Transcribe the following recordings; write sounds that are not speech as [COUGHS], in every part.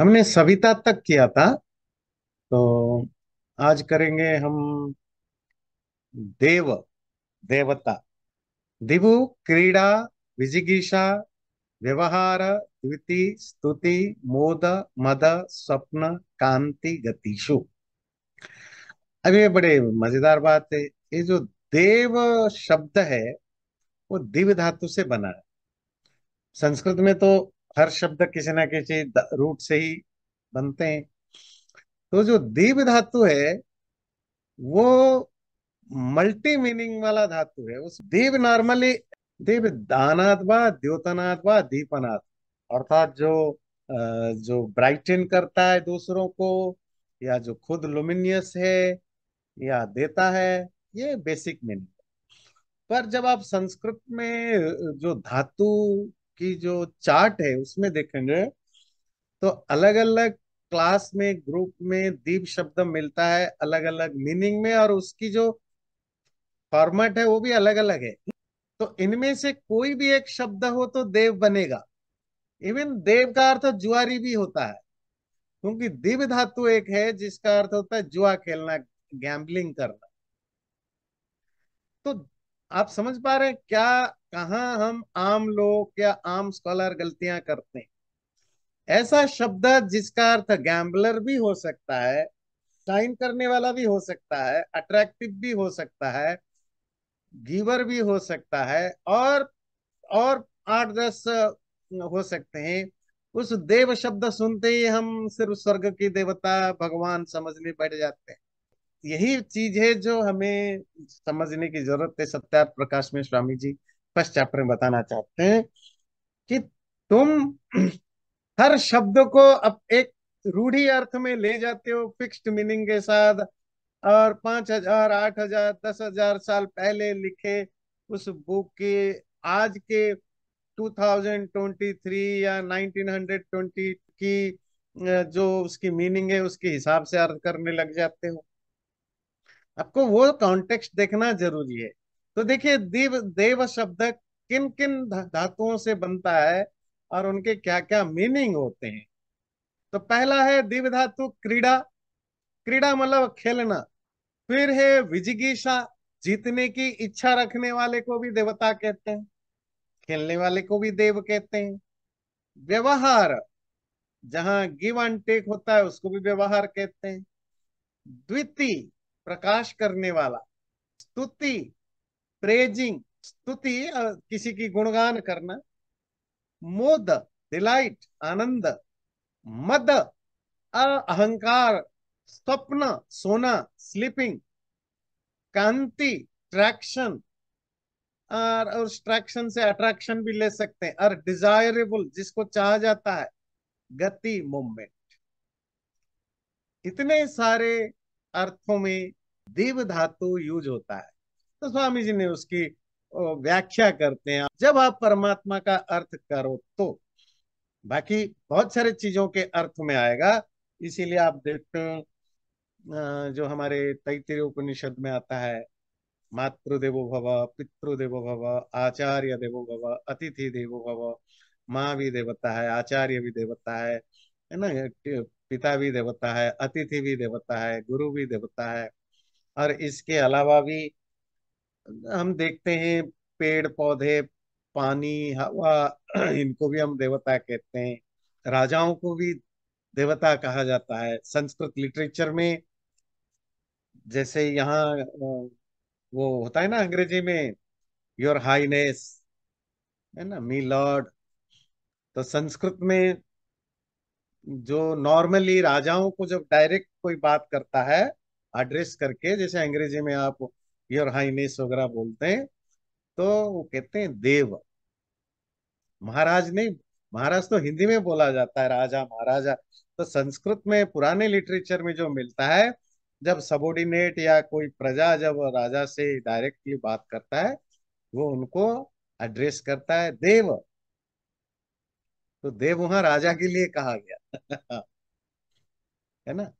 हमने सविता तक किया था तो आज करेंगे हम देव देवता दिवु क्रीडा विजिगीषा व्यवहार द्विति स्तुति मोद मद स्वप्न कांति गतिशु अब ये बड़े मजेदार बात है ये जो देव शब्द है वो दिव धातु से बना है संस्कृत में तो हर शब्द किसी ना किसी रूट से ही बनते हैं तो जो दीप धातु है वो मल्टी मीनिंग वाला धातु है उस देव नॉर्मली देव दानात व द्योतनाथ व दीपनाथ अर्थात जो जो ब्राइटन करता है दूसरों को या जो खुद लुमिनियस है या देता है ये बेसिक मीनिंग पर जब आप संस्कृत में जो धातु की जो चार्ट है उसमें देखेंगे तो अलग अलग क्लास में ग्रुप में दीप शब्द मिलता है अलग अलग मीनिंग में और उसकी जो फॉर्मेट है वो भी अलग अलग है तो इनमें से कोई भी एक शब्द हो तो देव बनेगा इवन देव का अर्थ जुआरी भी होता है क्योंकि दिव्य धातु एक है जिसका अर्थ होता है जुआ खेलना गैम्बलिंग करना तो आप समझ पा रहे हैं क्या कहा हम आम लोग या आम स्कॉलर गलतियां करते हैं ऐसा शब्द जिसका अर्थ गैम्बलर भी हो सकता है साइन करने वाला भी हो सकता है अट्रैक्टिव भी हो सकता है गिवर भी हो सकता है और और आठ दस हो सकते हैं उस देव शब्द सुनते ही हम सिर्फ स्वर्ग की देवता भगवान समझने बैठ जाते हैं यही चीज है जो हमें समझने की जरूरत है सत्या प्रकाश में स्वामी जी फर्स्ट चैप्टर में बताना चाहते हैं कि तुम [CLEARS THROAT] हर शब्द को अब एक रूढ़ी अर्थ में ले जाते हो फिक्स्ड मीनिंग के साथ और पांच हजार आठ हजार दस हजार साल पहले लिखे उस बुक के आज के 2023 या 1920 की जो उसकी मीनिंग है उसके हिसाब से अर्थ करने लग जाते हो आपको वो कॉन्टेक्स्ट देखना जरूरी है तो देखिए देव देव शब्द किन किन धातुओं से बनता है और उनके क्या क्या मीनिंग होते हैं तो पहला है दिव धातु क्रीड़ा क्रीड़ा मतलब खेलना फिर है विजिगीषा जीतने की इच्छा रखने वाले को भी देवता कहते हैं खेलने वाले को भी देव कहते हैं व्यवहार जहां गिव एंड टेक होता है उसको भी व्यवहार कहते हैं द्वितीय प्रकाश करने वाला स्तुति प्रेजिंग स्तुति किसी की गुणगान करना मोद डिलाइट आनंद मद अहंकार स्वप्न सोना स्लीपिंग कांति ट्रैक्शन और और ट्रैक्शन से अट्रैक्शन भी ले सकते हैं और डिजायरेबल जिसको चाह जाता है गति मूवमेंट इतने सारे अर्थों में देव धातु यूज होता है तो स्वामी जी ने उसकी व्याख्या करते हैं जब आप परमात्मा का अर्थ करो तो बाकी बहुत सारे चीजों के अर्थ में आएगा इसीलिए आप देखते हैं जो हमारे तैतरीय उपनिषद में आता है मातृदेवो भव पितृदेवो भव आचार्य देवो भव अतिथि देवो भव माँ भी देवता है आचार्य भी देवता है है ना पिता भी देवता है अतिथि भी देवता है गुरु भी देवता है और इसके अलावा भी हम देखते हैं पेड़ पौधे पानी हवा इनको भी हम देवता कहते हैं राजाओं को भी देवता कहा जाता है संस्कृत लिटरेचर में जैसे यहाँ वो होता है ना अंग्रेजी में योर हाईनेस है ना मी लॉर्ड तो संस्कृत में जो नॉर्मली राजाओं को जब डायरेक्ट कोई बात करता है एड्रेस करके जैसे अंग्रेजी में आप योर हाइनेस वगैरह बोलते हैं तो वो कहते हैं देव महाराज नहीं महाराज तो हिंदी में बोला जाता है राजा महाराजा तो संस्कृत में पुराने लिटरेचर में जो मिलता है जब सबोर्डिनेट या कोई प्रजा जब राजा से डायरेक्टली बात करता है वो उनको एड्रेस करता है देव तो देव वहां राजा के लिए कहा गया है ना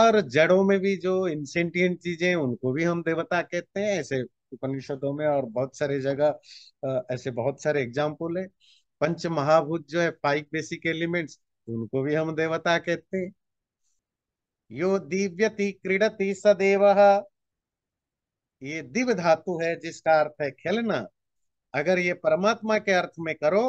और जड़ों में भी जो इंसेंटियंट चीजें उनको भी हम देवता कहते हैं ऐसे उपनिषदों में और बहुत सारे जगह ऐसे बहुत सारे एग्जाम्पल है पंच महाभूत जो है फाइव बेसिक एलिमेंट्स उनको भी हम देवता कहते हैं यो दिव्यति क्रीडति सदेव ये दिव्य धातु है जिसका अर्थ है खेलना अगर ये परमात्मा के अर्थ में करो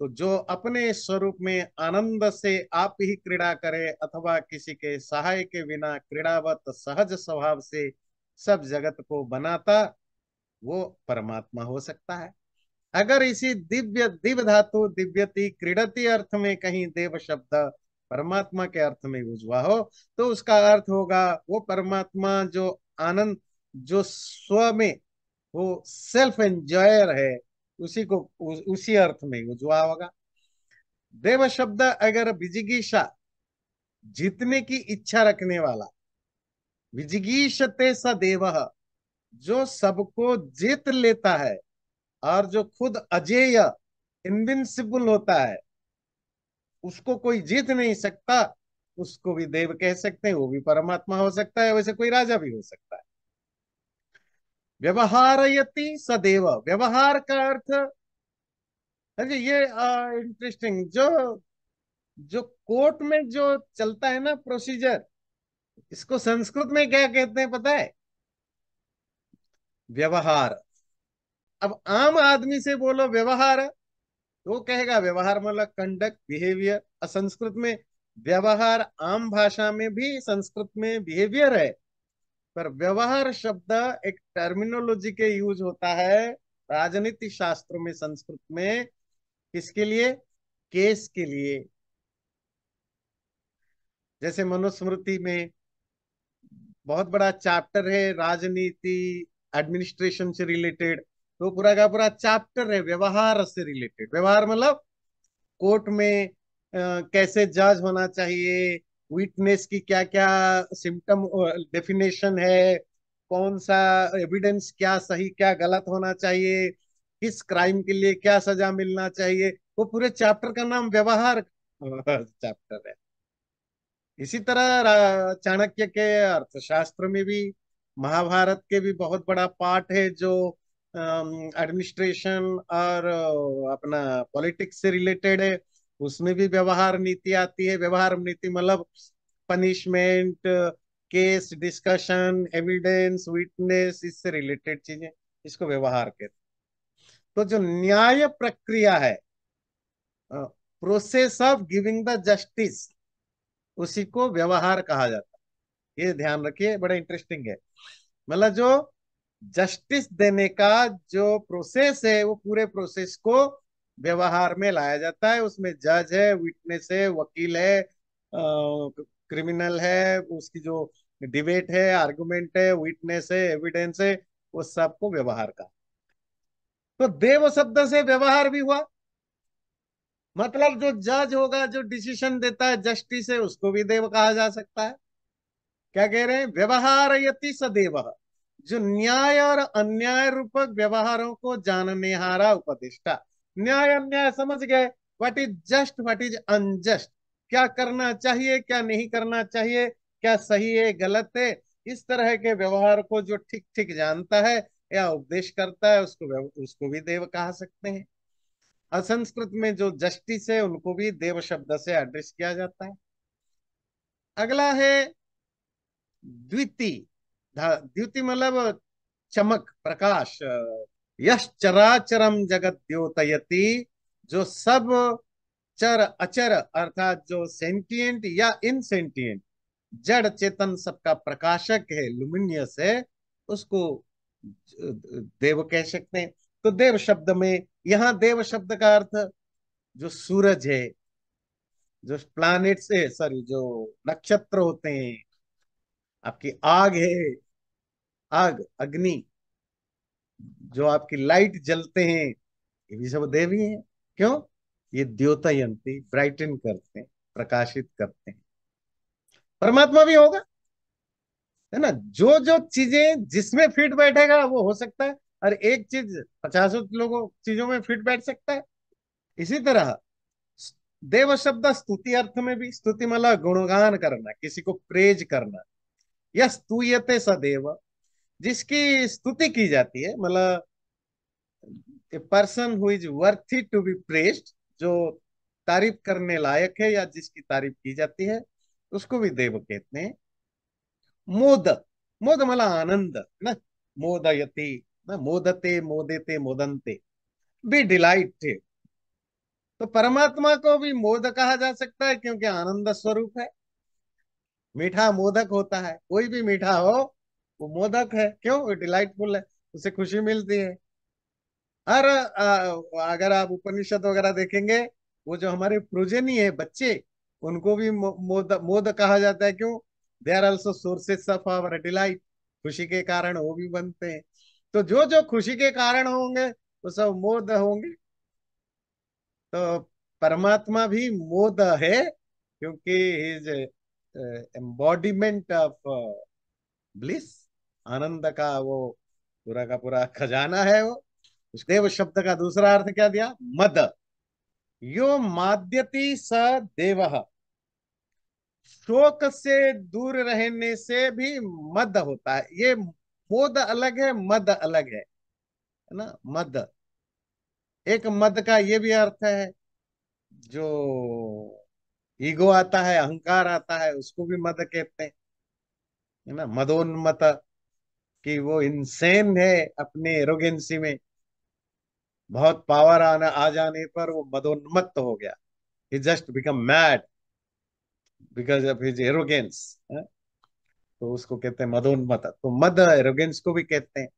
तो जो अपने स्वरूप में आनंद से आप ही क्रीड़ा करे अथवा किसी के सहाय के बिना क्रीड़ावत सहज स्वभाव से सब जगत को बनाता वो परमात्मा हो सकता है अगर इसी दिव्य दिव्य धातु दिव्यति क्रीडती अर्थ में कहीं देव शब्द परमात्मा के अर्थ में हुआ हो तो उसका अर्थ होगा वो परमात्मा जो आनंद जो स्व में वो सेल्फ एंजॉयर है उसी को उ, उसी अर्थ में उजवा होगा देव शब्द अगर विजिगीषा जीतने की इच्छा रखने वाला विजिगीषते स देव जो सबको जीत लेता है और जो खुद अजेय इनविंसिबल होता है उसको कोई जीत नहीं सकता उसको भी देव कह सकते हैं वो भी परमात्मा हो सकता है वैसे कोई राजा भी हो सकता है व्यवहारयति सदैव व्यवहार का अर्थ अरे अच्छा ये इंटरेस्टिंग जो जो कोर्ट में जो चलता है ना प्रोसीजर इसको संस्कृत में क्या कहते हैं पता है व्यवहार अब आम आदमी से बोलो व्यवहार तो कहेगा व्यवहार मतलब कंडक्ट बिहेवियर संस्कृत में व्यवहार आम भाषा में भी संस्कृत में बिहेवियर है पर व्यवहार शब्द एक टर्मिनोलॉजी के यूज होता है राजनीति शास्त्र में संस्कृत में किसके लिए केस के लिए जैसे मनुस्मृति में बहुत बड़ा चैप्टर है राजनीति एडमिनिस्ट्रेशन से रिलेटेड तो पूरा का पूरा चैप्टर है व्यवहार से रिलेटेड व्यवहार मतलब कोर्ट में आ, कैसे जज होना चाहिए वीटनेस की क्या क्या सिम्टम डेफिनेशन है कौन सा एविडेंस क्या सही क्या गलत होना चाहिए किस क्राइम के लिए क्या सजा मिलना चाहिए वो पूरे चैप्टर का नाम व्यवहार चैप्टर [LAUGHS] है इसी तरह चाणक्य के अर्थशास्त्र में भी महाभारत के भी बहुत बड़ा पार्ट है जो एडमिनिस्ट्रेशन और अपना पॉलिटिक्स से रिलेटेड है उसमें भी व्यवहार नीति आती है व्यवहार नीति मतलब punishment case discussion evidence witness इससे रिलेटेड चीजें इसको व्यवहार कहते तो जो न्याय प्रक्रिया है process of giving the justice उसी को व्यवहार कहा जाता है ये ध्यान रखिए बड़ा इंटरेस्टिंग है मतलब जो जस्टिस देने का जो प्रोसेस है वो पूरे प्रोसेस को व्यवहार में लाया जाता है उसमें जज है विटनेस है वकील है क्रिमिनल है उसकी जो डिबेट है आर्गुमेंट है विटनेस है एविडेंस है वो सबको व्यवहार का तो देव शब्द से व्यवहार भी हुआ मतलब जो जज होगा जो डिसीजन देता है जस्टिस है उसको भी देव कहा जा सकता है क्या कह रहे हैं व्यवहार यति सदेव जो न्याय और अन्याय रूपक व्यवहारों को जानने हारा उपदिष्टा न्याय अन्याय समझ गए what is just what is unjust क्या करना चाहिए क्या नहीं करना चाहिए क्या सही है गलत है इस तरह के व्यवहार को जो ठीक ठीक जानता है या उपदेश करता है उसको उसको भी देव कहा सकते हैं असंस्कृत में जो जस्टिस है उनको भी देव शब्द से एड्रेस किया जाता है अगला है द्वितीय द्वितीय मतलब चमक प्रकाश यश्चराचरम जगत द्योतयति जो सब चर अचर अर्थात जो सेंटिएंट या इनसेंटिएंट जड़ चेतन सबका प्रकाशक है लुमिनियस है उसको देव कह सकते हैं तो देव शब्द में यहां देव शब्द का अर्थ जो सूरज है जो प्लानिट्स है सॉरी जो नक्षत्र होते हैं आपकी आग है आग अग्नि जो आपकी लाइट जलते हैं ये भी सब देवी हैं क्यों ये द्योतयंती ब्राइटन करते हैं प्रकाशित करते हैं परमात्मा भी होगा है ना जो जो चीजें जिसमें फिट बैठेगा वो हो सकता है और एक चीज पचासों लोगों चीजों में फिट बैठ सकता है इसी तरह देव शब्द स्तुति अर्थ में भी स्तुति मतलब गुणगान करना किसी को प्रेज करना स्तूयते सदैव जिसकी स्तुति की जाती है मतलब a person who is worthy to be praised जो तारीफ करने लायक है या जिसकी तारीफ की जाती है उसको भी देव कहते हैं मोद मोद मतलब आनंद ना मोदयति ना मोदते मोदेते मोदंते बी डिलाइट तो परमात्मा को भी मोद कहा जा सकता है क्योंकि आनंद स्वरूप है मीठा मोदक होता है कोई भी मीठा हो वो मोदक है क्यों वो डिलाइटफुल है उसे खुशी मिलती है हर अगर आप उपनिषद वगैरह देखेंगे वो जो हमारे प्रोजेनी है बच्चे उनको भी मोद मोद कहा जाता है क्यों they are also sources of our delight खुशी के कारण वो भी बनते हैं तो जो जो खुशी के कारण होंगे वो सब मोद होंगे तो परमात्मा भी मोद है क्योंकि इज एम्बॉडीमेंट ऑफ ब्लिस आनंद का वो पूरा का पूरा खजाना है वो देव शब्द का दूसरा अर्थ क्या दिया मद यो माद्यति स देव शोक से दूर रहने से भी मद होता है ये मोद अलग है मद अलग है ना मद एक मद का ये भी अर्थ है जो ईगो आता है अहंकार आता है उसको भी मद कहते हैं ना मदोन्मत कि वो इंसेन है अपने एरोगेंसी में बहुत पावर आना आ जाने पर वो बदोन्मत्त हो गया he just become mad because of his arrogance तो उसको कहते हैं मदोन्मत तो मद एरोगेंस को भी कहते हैं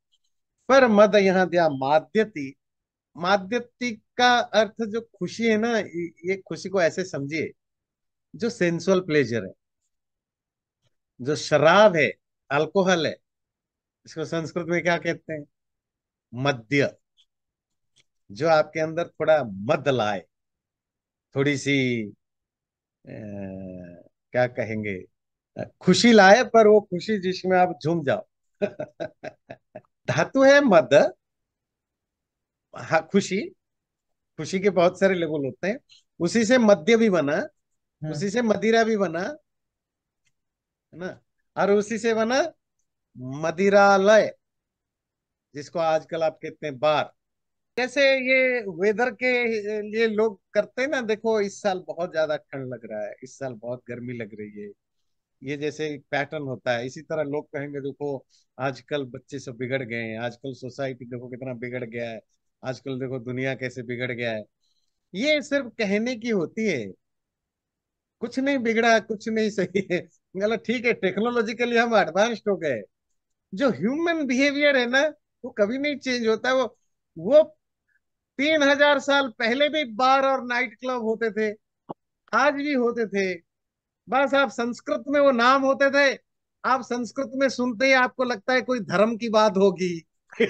पर मद यहाँ दिया माद्यति माद्यति का अर्थ जो खुशी है ना ये खुशी को ऐसे समझिए जो सेंसुअल प्लेजर है जो शराब है अल्कोहल है इसको संस्कृत में क्या कहते हैं मध्य जो आपके अंदर थोड़ा मद लाए थोड़ी सी ए, क्या कहेंगे खुशी लाए पर वो खुशी जिसमें आप झूम जाओ [LAUGHS] धातु है मद हा खुशी खुशी के बहुत सारे लेवल होते हैं उसी से मध्य भी बना हम्म। उसी से मदिरा भी बना है ना और उसी से बना मदिरालय जिसको आजकल आप कहते हैं बार जैसे ये वेदर के लिए लोग करते ना देखो इस साल बहुत ज्यादा ठंड लग रहा है इस साल बहुत गर्मी लग रही है ये जैसे एक पैटर्न होता है इसी तरह लोग कहेंगे देखो आजकल बच्चे सब बिगड़ गए हैं आजकल सोसाइटी देखो कितना बिगड़ गया है आजकल देखो दुनिया कैसे बिगड़ गया है ये सिर्फ कहने की होती है कुछ नहीं बिगड़ा कुछ नहीं सही है मतलब ठीक है टेक्नोलॉजिकली हम एडवांस्ड हो गए जो ह्यूमन बिहेवियर है ना वो कभी नहीं चेंज होता वो वो तीन हजार साल पहले भी बार और नाइट क्लब होते थे आज भी होते थे बस आप संस्कृत में वो नाम होते थे आप संस्कृत में सुनते ही आपको लगता है कोई धर्म की बात होगी [LAUGHS]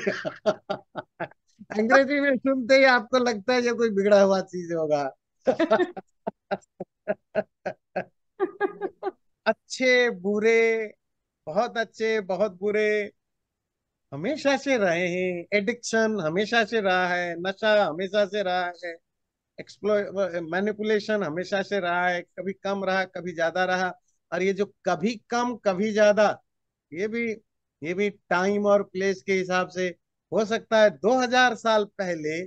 अंग्रेजी में सुनते ही आपको लगता है ये कोई बिगड़ा हुआ चीज होगा [LAUGHS] अच्छे बुरे बहुत अच्छे बहुत बुरे हमेशा से रहे हैं एडिक्शन हमेशा से रहा है नशा हमेशा से रहा है एक्सप्लो मैनिपुलेशन हमेशा से रहा है कभी कम रहा कभी ज्यादा रहा और ये जो कभी कम कभी ज्यादा ये भी ये भी टाइम और प्लेस के हिसाब से हो सकता है 2000 साल पहले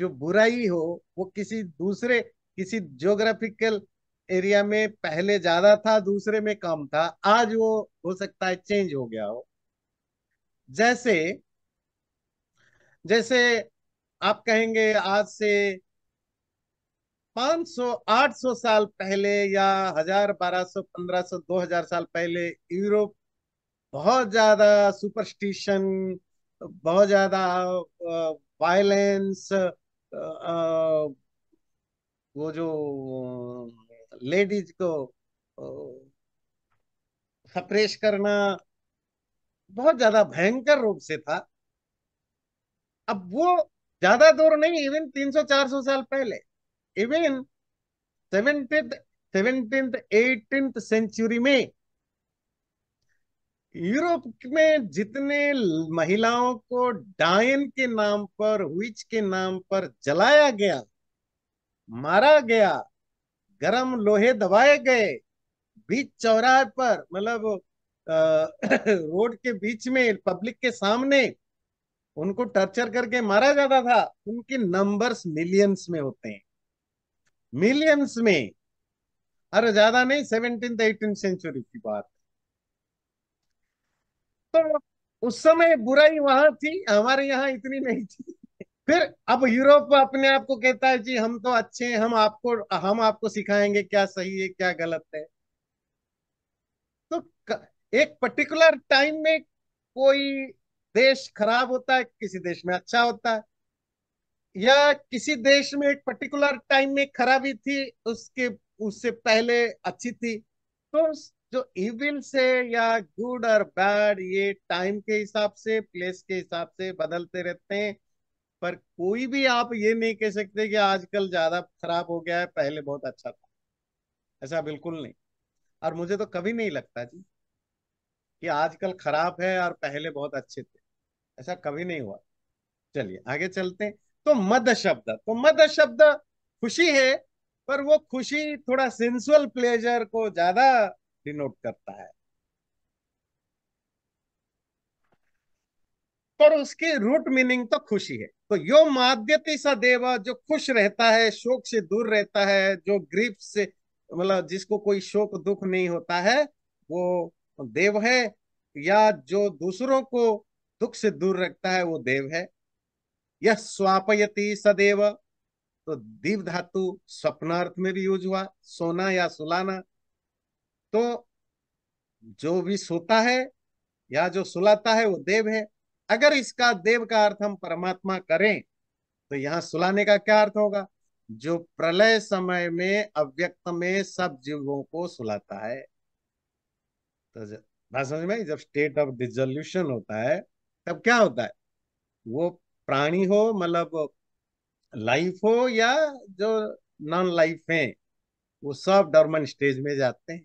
जो बुराई हो वो किसी दूसरे किसी ज्योग्राफिकल एरिया में पहले ज्यादा था दूसरे में कम था आज वो हो सकता है चेंज हो गया हो जैसे जैसे आप कहेंगे आज से 500 800 साल पहले या हजार बारह सौ पंद्रह सौ दो हजार साल पहले यूरोप बहुत ज्यादा सुपरस्टिशन बहुत ज्यादा वायलेंस वो जो लेडीज को सप्रेस करना बहुत ज्यादा भयंकर रूप से था अब वो ज्यादा दूर नहीं इवन 300-400 साल पहले इवन सेवेंटीन सेवेंटीन सेंचुरी में यूरोप में जितने महिलाओं को डायन के नाम पर हुई के नाम पर जलाया गया मारा गया गरम लोहे दबाए गए बीच चौराहे पर मतलब [COUGHS] रोड के बीच में पब्लिक के सामने उनको टर्चर करके मारा जाता था उनके नंबर्स मिलियंस में होते हैं मिलियंस में अरे ज्यादा नहीं सेवनटीन एटीन सेंचुरी की बात तो उस समय बुराई वहां थी हमारे यहां इतनी नहीं थी फिर अब यूरोप अपने आप को कहता है जी हम तो अच्छे हैं हम आपको हम आपको सिखाएंगे क्या सही है क्या गलत है तो एक पर्टिकुलर टाइम में कोई देश खराब होता है किसी देश में अच्छा होता है या किसी देश में एक पर्टिकुलर टाइम में खराबी थी उसके उससे पहले अच्छी थी तो जो इविल से या गुड और बैड ये टाइम के हिसाब से प्लेस के हिसाब से बदलते रहते हैं पर कोई भी आप ये नहीं कह सकते कि आजकल ज्यादा खराब हो गया है पहले बहुत अच्छा था ऐसा बिल्कुल नहीं और मुझे तो कभी नहीं लगता जी कि आजकल खराब है और पहले बहुत अच्छे थे ऐसा कभी नहीं हुआ चलिए आगे चलते हैं तो मद शब्द तो मद शब्द खुशी है पर वो खुशी थोड़ा सेंसुअल प्लेजर को ज्यादा डिनोट करता है पर उसकी रूट मीनिंग तो खुशी है तो यो माद्यति सा देवा जो खुश रहता है शोक से दूर रहता है जो ग्रीफ से मतलब जिसको कोई शोक दुख नहीं होता है वो देव है या जो दूसरों को दुख से दूर रखता है वो देव है यह स्वापयति सदेव तो दीव धातु स्वप्नार्थ में भी यूज हुआ सोना या सुलाना तो जो भी सोता है या जो सुलाता है वो देव है अगर इसका देव का अर्थ हम परमात्मा करें तो यहाँ सुलाने का क्या अर्थ होगा जो प्रलय समय में अव्यक्त में सब जीवों को सुलाता है तो समझ में जब स्टेट ऑफ डिजोल्यूशन होता है तब क्या होता है वो प्राणी हो मतलब लाइफ हो या जो नॉन लाइफ है वो सब डॉर्मन स्टेज में जाते हैं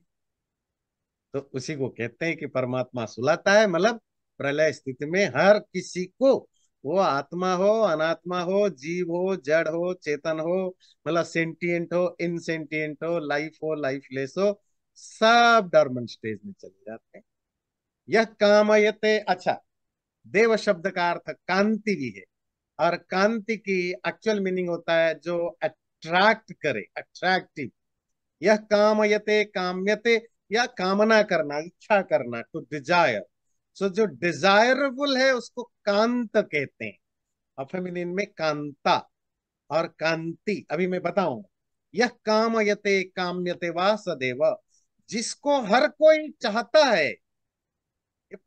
तो उसी को कहते हैं कि परमात्मा सुलाता है मतलब प्रलय स्थिति में हर किसी को वो आत्मा हो अनात्मा हो जीव हो जड़ हो चेतन हो मतलब सेंटिएंट हो इनसेंटिएंट हो लाइफ हो लाइफलेस हो सब डॉर्मन स्टेज में चले जाते हैं यह कामयते अच्छा देव शब्द का अर्थ कांति भी है और कांति की एक्चुअल मीनिंग होता है जो अट्रैक्ट करे अट्रैक्टिव यह कामयते काम्यते या कामना करना इच्छा करना टू डिजायर सो जो डिजायरेबल है उसको कांत कहते हैं और में कांता और कांति अभी मैं बताऊं यह कामयते काम्यते वा सदैव जिसको हर कोई चाहता है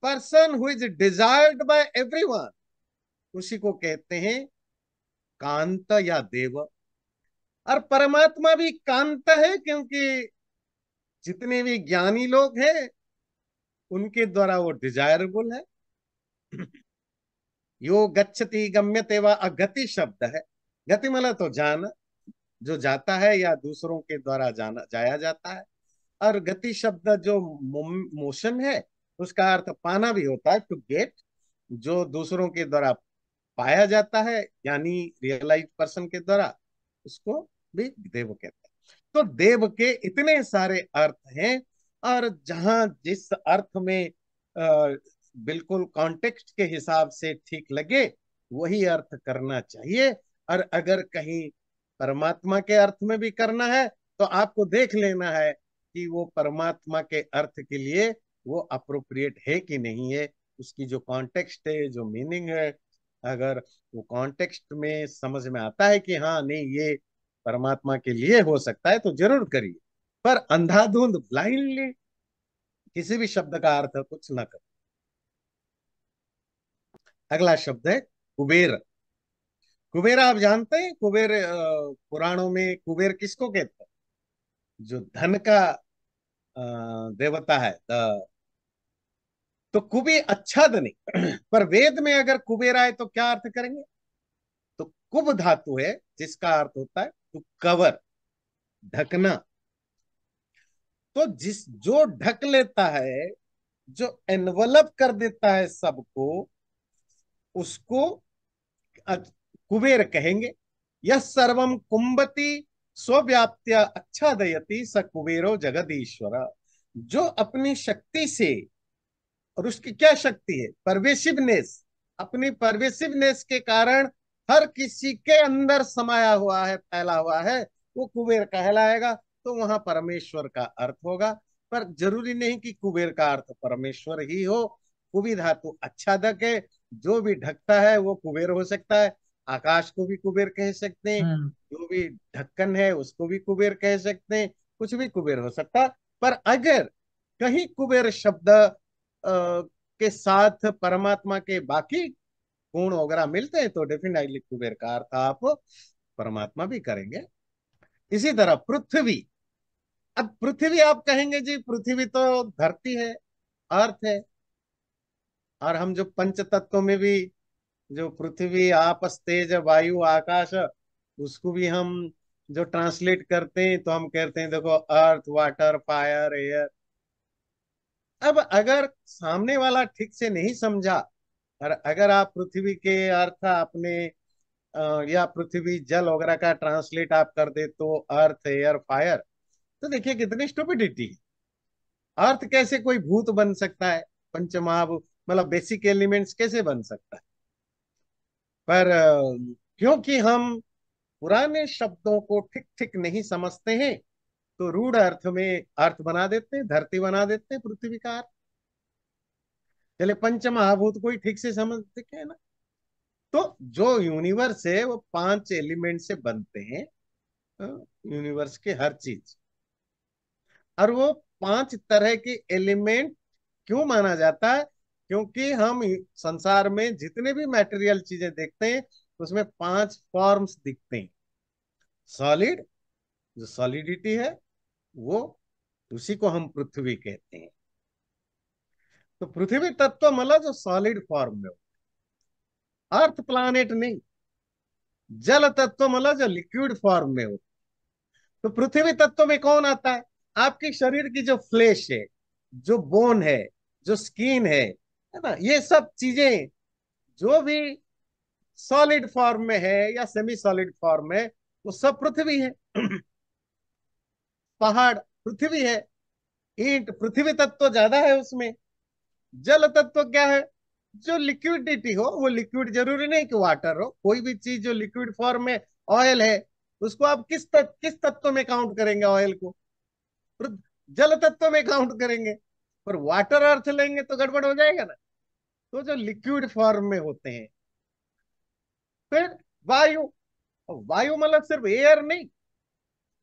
person who is desired by everyone उसी को कहते हैं कांत या देव और परमात्मा भी कांत है क्योंकि जितने भी ज्ञानी लोग हैं उनके द्वारा वो डिजायरेबल है [CLEARS THROAT] यो गच्छति गम्यते व अगति शब्द है गति मतलब तो जाना जो जाता है या दूसरों के द्वारा जाना जाया जाता है और गति शब्द जो मोशन है उसका अर्थ पाना भी होता है टू गेट जो दूसरों के द्वारा पाया जाता है यानी रियलाइज पर्सन के द्वारा उसको भी देव कहते हैं तो देव के इतने सारे अर्थ हैं और जहां जिस अर्थ में आ, बिल्कुल कॉन्टेक्स्ट के हिसाब से ठीक लगे वही अर्थ करना चाहिए और अगर कहीं परमात्मा के अर्थ में भी करना है तो आपको देख लेना है कि वो परमात्मा के अर्थ के लिए वो अप्रोप्रिएट है कि नहीं है उसकी जो कॉन्टेक्स्ट है जो मीनिंग है अगर वो कॉन्टेक्स्ट में समझ में आता है कि हाँ नहीं ये परमात्मा के लिए हो सकता है तो जरूर करिए पर अंधाधुंध ब्लाइंडली किसी भी शब्द का अर्थ कुछ ना कर अगला शब्द है कुबेर कुबेर आप जानते हैं कुबेर पुराणों में कुबेर किसको कहते हैं जो धन का देवता है तो कुबेर अच्छा धनी तो [CLEARS THROAT] पर वेद में अगर कुबेर आए तो क्या अर्थ करेंगे तो कुब धातु है जिसका अर्थ होता है टू कवर ढकना तो जिस जो ढक लेता है जो एनवलप कर देता है सबको उसको कुबेर कहेंगे यह सर्वम कुंभती स्व्याप्त्या अच्छा दयती स कुबेरो जगदीश्वर जो अपनी शक्ति से और उसकी क्या शक्ति है परवेसिवनेस अपनी परवेसिवनेस के कारण हर किसी के अंदर समाया हुआ है फैला हुआ है वो कुबेर कहलाएगा तो वहां परमेश्वर का अर्थ होगा पर जरूरी नहीं कि कुबेर का अर्थ परमेश्वर ही हो कुबी धातु अच्छा धक है जो भी ढकता है वो कुबेर हो सकता है आकाश को भी कुबेर कह सकते हैं हम्म। जो भी ढक्कन है उसको भी कुबेर कह सकते हैं कुछ भी कुबेर हो सकता पर अगर कहीं कुबेर शब्द आ, के साथ परमात्मा के बाकी गुण वगैरह मिलते हैं तो डेफिनेटली कुबेर का अर्थ आप परमात्मा भी करेंगे इसी तरह पृथ्वी अब पृथ्वी आप कहेंगे जी पृथ्वी तो धरती है अर्थ है और हम जो पंच तत्व में भी जो पृथ्वी आपस तेज वायु आकाश उसको भी हम जो ट्रांसलेट करते हैं तो हम कहते हैं देखो अर्थ वाटर फायर एयर अब अगर सामने वाला ठीक से नहीं समझा और अगर आप पृथ्वी के अर्थ आपने या पृथ्वी जल वगैरह का ट्रांसलेट आप कर दे तो अर्थ एयर फायर तो देखिए कितनी है अर्थ कैसे कोई भूत बन सकता है पंचमाव मतलब बेसिक एलिमेंट्स कैसे बन सकता है पर क्योंकि हम पुराने शब्दों को ठीक ठीक नहीं समझते हैं तो रूढ़ अर्थ में अर्थ बना देते हैं धरती बना देते हैं पृथ्वी का अर्थ चले पंचमहाभूत कोई ठीक से समझ देखे ना तो जो यूनिवर्स है वो पांच एलिमेंट से बनते हैं यूनिवर्स के हर चीज और वो पांच तरह के एलिमेंट क्यों माना जाता है क्योंकि हम संसार में जितने भी मैटेरियल चीजें देखते हैं उसमें पांच फॉर्म्स दिखते हैं सॉलिड जो सॉलिडिटी है वो उसी को हम पृथ्वी कहते हैं तो पृथ्वी तत्व मतलब जो सॉलिड फॉर्म में होता अर्थ प्लानिट नहीं जल तत्व मतलब जो लिक्विड फॉर्म में होता तो पृथ्वी तत्व में कौन आता है आपके शरीर की जो फ्लेश है जो बोन है जो स्किन है है ना ये सब चीजें जो भी सॉलिड फॉर्म में है या सेमी सॉलिड फॉर्म में वो सब पृथ्वी है [CLEARS THROAT] पहाड़ पृथ्वी है ईट पृथ्वी तत्व ज्यादा है उसमें जल तत्व क्या है जो लिक्विडिटी हो वो लिक्विड जरूरी नहीं कि वाटर हो कोई भी चीज जो लिक्विड फॉर्म में ऑयल है उसको आप किस तत्, किस तत्व में काउंट करेंगे ऑयल को जल तत्व में काउंट करेंगे पर वाटर अर्थ लेंगे तो गड़बड़ हो जाएगा ना तो जो लिक्विड फॉर्म में होते हैं फिर वायु वायु मतलब सिर्फ एयर नहीं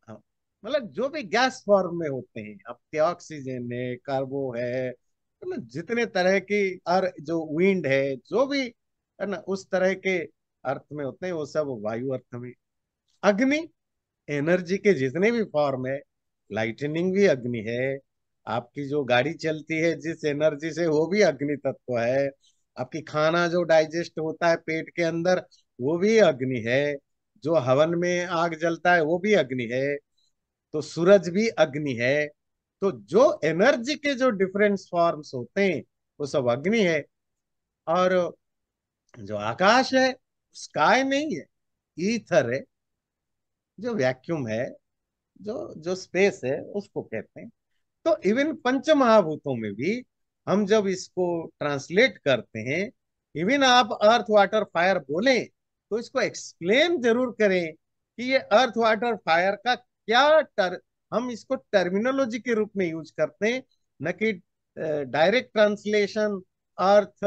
हाँ, मतलब जो भी गैस फॉर्म में होते हैं आपके ऑक्सीजन तो है कार्बो है ना मतलब जितने तरह की और जो विंड है जो भी है ना उस तरह के अर्थ में होते हैं वो सब वायु अर्थ में अग्नि एनर्जी के जितने भी फॉर्म है लाइटनिंग भी अग्नि है आपकी जो गाड़ी चलती है जिस एनर्जी से वो भी अग्नि तत्व है आपकी खाना जो डाइजेस्ट होता है पेट के अंदर वो भी अग्नि है जो हवन में आग जलता है वो भी अग्नि है तो सूरज भी अग्नि है तो जो एनर्जी के जो डिफरेंट फॉर्म्स होते हैं वो सब अग्नि है और जो आकाश है स्काई नहीं है ईथर है जो वैक्यूम है जो जो स्पेस है उसको कहते हैं तो इवन पंच महाभूतों में भी हम जब इसको ट्रांसलेट करते हैं इवन आप अर्थ वाटर फायर बोले तो इसको एक्सप्लेन जरूर करें कि ये अर्थ वाटर फायर का क्या टर, हम इसको टर्मिनोलॉजी के रूप में यूज करते हैं न कि डायरेक्ट ट्रांसलेशन अर्थ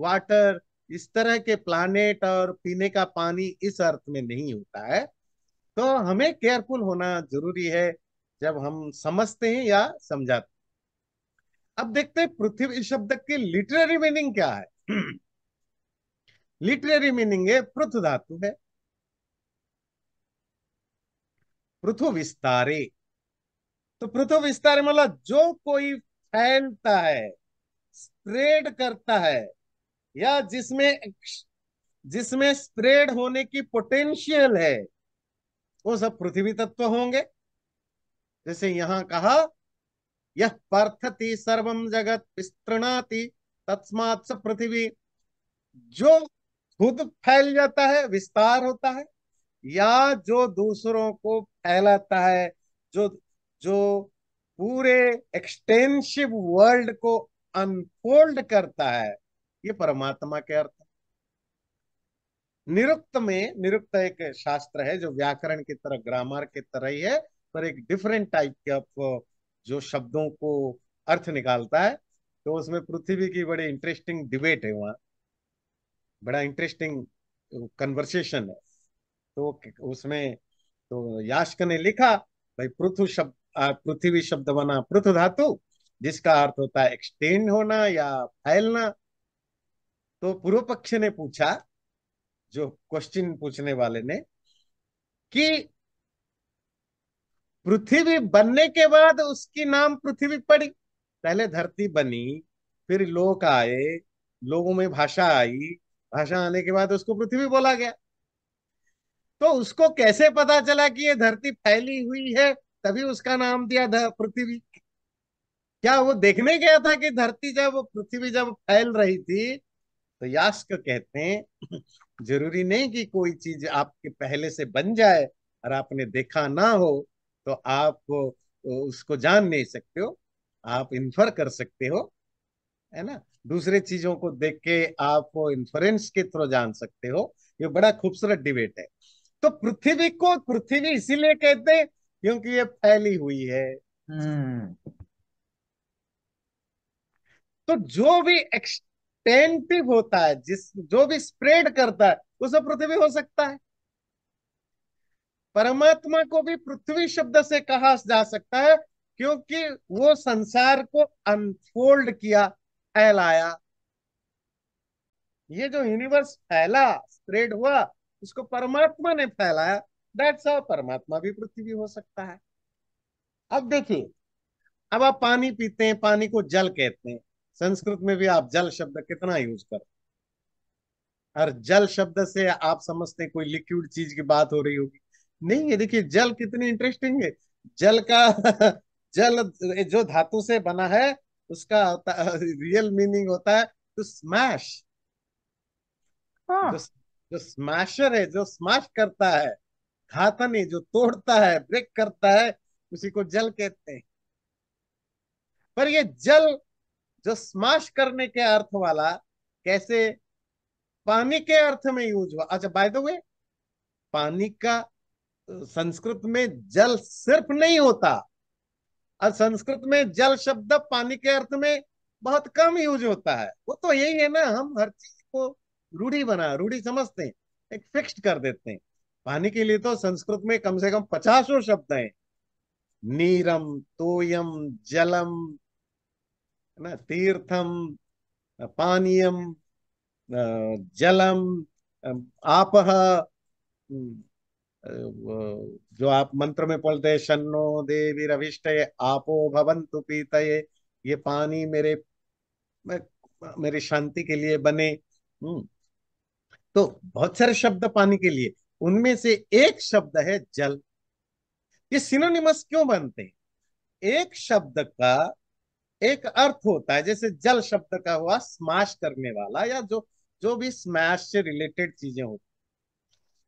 वाटर इस तरह के प्लानिट और पीने का पानी इस अर्थ में नहीं होता है तो हमें केयरफुल होना जरूरी है जब हम समझते हैं या समझाते अब देखते हैं पृथ्वी शब्द की लिटरेरी मीनिंग क्या है लिटरेरी मीनिंग है पृथ धातु है पृथु विस्तारे तो पृथु विस्तारे मतलब जो कोई फैलता है स्प्रेड करता है या जिसमें जिसमें स्प्रेड होने की पोटेंशियल है वो सब पृथ्वी तत्व होंगे जैसे यहां कहा यह पार्थती सर्वम जगत विस्तृणाती तत्स्मात से पृथ्वी जो खुद फैल जाता है विस्तार होता है या जो दूसरों को फैलाता है जो जो पूरे एक्सटेंसिव वर्ल्ड को अनफोल्ड करता है ये परमात्मा के अर्थ निरुक्त में निरुक्त एक शास्त्र है जो व्याकरण की तरह ग्रामर की तरह ही है पर एक डिफरेंट टाइप के आप जो शब्दों को अर्थ निकालता है तो उसमें पृथ्वी की बड़ी इंटरेस्टिंग डिबेट है वहां बड़ा इंटरेस्टिंग कन्वर्सेशन है तो उसमें तो याश्क ने लिखा भाई पृथु शब्द पृथ्वी शब्द बना पृथु धातु जिसका अर्थ होता है एक्सटेंड होना या फैलना तो पूर्व पक्ष ने पूछा जो क्वेश्चन पूछने वाले ने कि पृथ्वी बनने के बाद उसकी नाम पृथ्वी पड़ी पहले धरती बनी फिर लोक आए लोगों में भाषा आई भाषा आने के बाद उसको पृथ्वी बोला गया तो उसको कैसे पता चला कि ये धरती फैली हुई है तभी उसका नाम दिया पृथ्वी क्या वो देखने गया था कि धरती जब पृथ्वी जब फैल रही थी तो यास्क कहते हैं जरूरी नहीं कि कोई चीज आपके पहले से बन जाए और आपने देखा ना हो तो आप उसको जान नहीं सकते हो आप इन्फर कर सकते हो है ना दूसरे चीजों को देख के आप इन्फ्लुएंस के थ्रू जान सकते हो ये बड़ा खूबसूरत डिबेट है तो पृथ्वी को पृथ्वी इसीलिए कहते हैं क्योंकि ये फैली हुई है हम्म। तो जो भी एक्स अटेंटिव होता है जिस जो भी स्प्रेड करता है उसे पृथ्वी हो सकता है परमात्मा को भी पृथ्वी शब्द से कहा जा सकता है क्योंकि वो संसार को अनफोल्ड किया फैलाया ये जो यूनिवर्स फैला स्प्रेड हुआ उसको परमात्मा ने फैलाया दैट्स हाउ परमात्मा भी पृथ्वी हो सकता है अब देखिए अब आप पानी पीते हैं पानी को जल कहते हैं संस्कृत में भी आप जल शब्द कितना यूज कर और जल शब्द से आप समझते हैं कोई लिक्विड चीज की बात हो रही होगी नहीं है देखिए जल कितनी इंटरेस्टिंग है जल का [LAUGHS] जल जो धातु से बना है उसका रियल मीनिंग होता है टू स्मैश हाँ। जो, जो स्मैशर है जो स्मैश करता है घातनी जो तोड़ता है ब्रेक करता है उसी को जल कहते हैं पर ये जल जो स्मैश करने के अर्थ वाला कैसे पानी के अर्थ में यूज हुआ अच्छा बाय द वे पानी का संस्कृत में जल सिर्फ नहीं होता और संस्कृत में जल शब्द पानी के अर्थ में बहुत कम यूज होता है वो तो यही है ना हम हर चीज को रूढ़ी बना रूढ़ी समझते हैं एक फिक्स्ड कर देते हैं पानी के लिए तो संस्कृत में कम से कम पचासों शब्द हैं नीरम तोयम जलम ना तीर्थम पानीयम जलम आप जो आप मंत्र में बोलते हैं शनो देवी रविष्ट आपो भवंतु पीत ये पानी मेरे मेरी शांति के लिए बने तो बहुत सारे शब्द पानी के लिए उनमें से एक शब्द है जल ये सिनोनिमस क्यों बनते हैं एक शब्द का एक अर्थ होता है जैसे जल शब्द का हुआ स्मैश करने वाला या जो जो भी स्मैश से रिलेटेड चीजें होती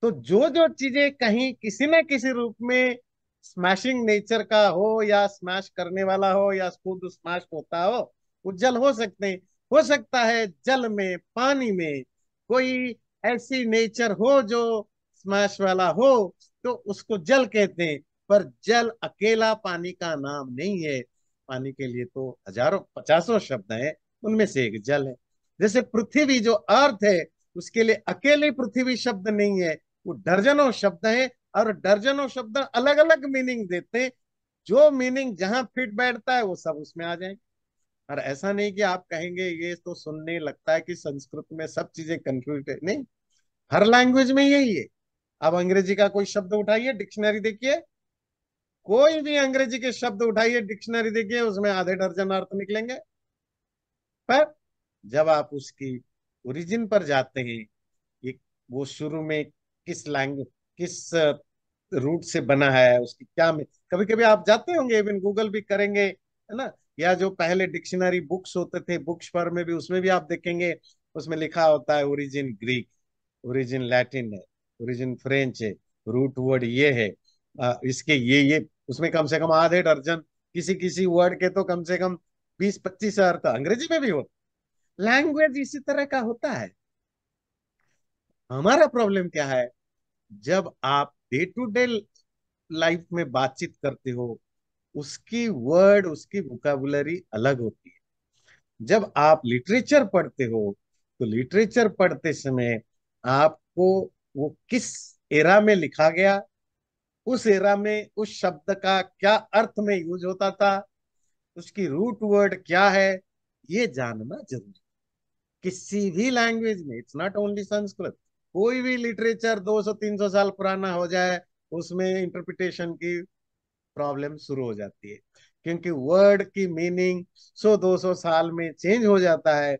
तो जो जो चीजें कहीं किसी न किसी रूप में स्मैशिंग नेचर का हो या स्मैश करने वाला हो या खुद स्मैश होता हो वो जल हो सकते हैं हो सकता है जल में पानी में कोई ऐसी नेचर हो जो स्मैश वाला हो तो उसको जल कहते हैं पर जल अकेला पानी का नाम नहीं है पानी के लिए तो हजारों पचासों शब्द हैं उनमें से एक जल है जैसे पृथ्वी जो अर्थ है उसके लिए अकेले पृथ्वी शब्द नहीं है वो दर्जनों शब्द हैं और दर्जनों शब्द अलग अलग मीनिंग देते हैं जो मीनिंग जहां फिट बैठता है वो सब उसमें आ जाए और ऐसा नहीं कि आप कहेंगे ये तो सुनने लगता है कि संस्कृत में सब चीजें कंफ्यूज है नहीं हर लैंग्वेज में यही है अब अंग्रेजी का कोई शब्द उठाइए डिक्शनरी देखिए कोई भी अंग्रेजी के शब्द उठाइए डिक्शनरी देखिए उसमें आधे दर्जन अर्थ निकलेंगे पर जब आप उसकी ओरिजिन पर जाते हैं कि वो शुरू में किस लैंग्वेज किस रूट uh, से बना है उसकी क्या में कभी कभी आप जाते होंगे इवन गूगल भी करेंगे है ना या जो पहले डिक्शनरी बुक्स होते थे बुक्स पर में भी उसमें भी आप देखेंगे उसमें लिखा होता है ओरिजिन ग्रीक ओरिजिन लैटिन है ओरिजिन फ्रेंच है रूट वर्ड ये है आ, uh, इसके ये ये उसमें कम से कम आधे दर्जन किसी किसी वर्ड के तो कम से कम बीस पच्चीस अर्थ अंग्रेजी में भी होता लैंग्वेज इसी तरह का होता है हमारा प्रॉब्लम क्या है जब आप डे टू डे लाइफ में बातचीत करते हो उसकी वर्ड उसकी वोकेबुलरी अलग होती है जब आप लिटरेचर पढ़ते हो तो लिटरेचर पढ़ते समय आपको वो किस एरा में लिखा गया उस एरा में उस शब्द का क्या अर्थ में यूज होता था उसकी रूट वर्ड क्या है ये जानना जरूरी किसी भी लैंग्वेज में इट्स नॉट ओनली संस्कृत कोई भी लिटरेचर 200-300 साल पुराना हो जाए उसमें इंटरप्रिटेशन की प्रॉब्लम शुरू हो जाती है क्योंकि वर्ड की मीनिंग 100-200 साल में चेंज हो जाता है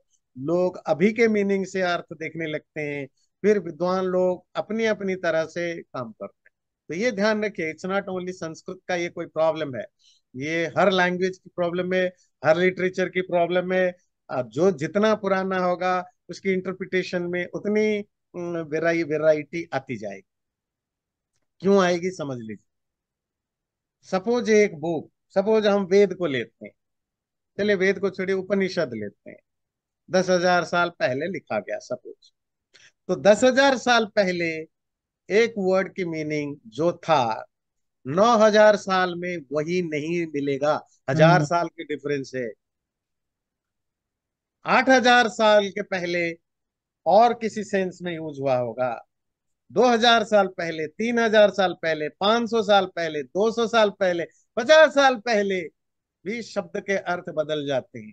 लोग अभी के मीनिंग से अर्थ देखने लगते हैं फिर विद्वान लोग अपनी अपनी तरह से काम करते तो ये ध्यान रखिए इट्स नॉट ओनली संस्कृत का ये कोई प्रॉब्लम है ये हर लैंग्वेज की प्रॉब्लम है हर लिटरेचर की प्रॉब्लम है जो जितना पुराना होगा उसकी इंटरप्रिटेशन में उतनी वेराई वेराइटी आती जाएगी क्यों आएगी समझ लीजिए सपोज एक बुक सपोज हम वेद को लेते हैं चलिए वेद को छोड़िए उपनिषद लेते हैं दस हजार साल पहले लिखा गया सपोज तो दस हजार साल पहले एक वर्ड की मीनिंग जो था नौ हजार साल में वही नहीं मिलेगा हजार हम्म। साल के डिफरेंस है आठ हजार साल के पहले और किसी सेंस में यूज हुआ होगा दो हजार साल पहले तीन हजार साल पहले पांच सौ साल पहले दो सौ साल पहले पचास साल पहले भी शब्द के अर्थ बदल जाते हैं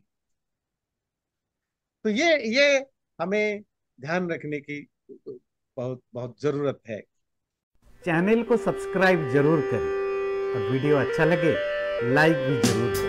तो ये ये हमें ध्यान रखने की बहुत बहुत ज़रूरत है चैनल को सब्सक्राइब जरूर करें और वीडियो अच्छा लगे लाइक भी जरूर करें